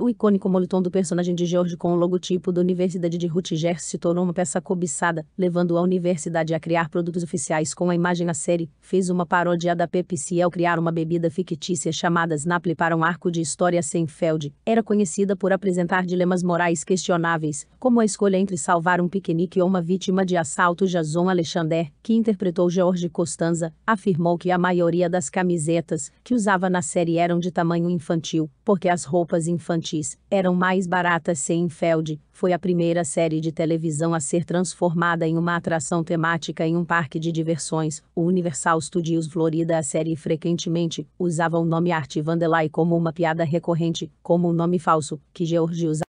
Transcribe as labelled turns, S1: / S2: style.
S1: O icônico moletom do personagem de George com o logotipo da Universidade de Rutgers se tornou uma peça cobiçada, levando a universidade a criar produtos oficiais com a imagem na série, fez uma paródia da Pepsi ao criar uma bebida fictícia chamada Snapple para um arco de história sem Feld. Era conhecida por apresentar dilemas morais questionáveis, como a escolha entre salvar um piquenique ou uma vítima de assalto. Jason Alexander, que interpretou George Costanza, afirmou que a maioria das camisetas que usava na série eram de tamanho infantil, porque as roupas infantis antes eram mais baratas. Seinfeld foi a primeira série de televisão a ser transformada em uma atração temática em um parque de diversões. O Universal Studios Florida, a série frequentemente usava o nome Art Vandelay como uma piada recorrente, como um nome
S2: falso que George usava.